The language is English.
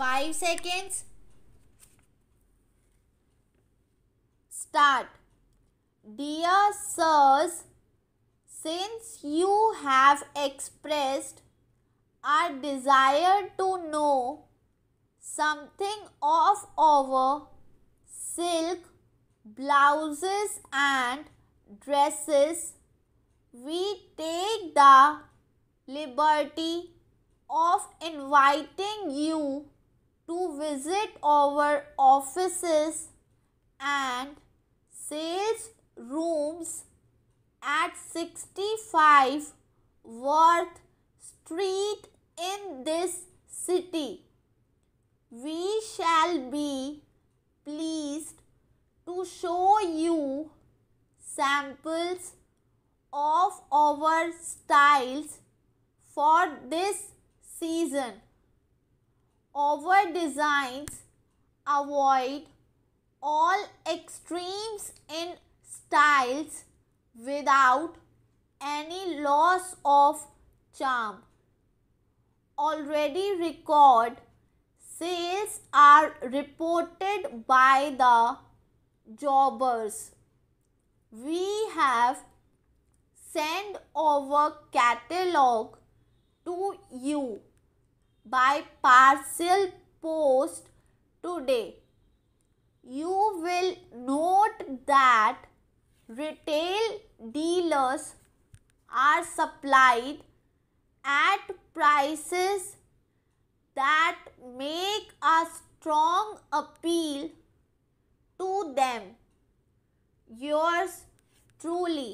5 seconds. Start. Dear sirs, since you have expressed our desire to know something of our silk blouses and dresses, we take the liberty of inviting you visit our offices and sales rooms at 65 Worth Street in this city. We shall be pleased to show you samples of our styles for this season. Our designs. Avoid all extremes in styles without any loss of charm. Already record sales are reported by the jobbers. We have sent our catalog to you by parcel post today. You will note that retail dealers are supplied at prices that make a strong appeal to them. Yours truly.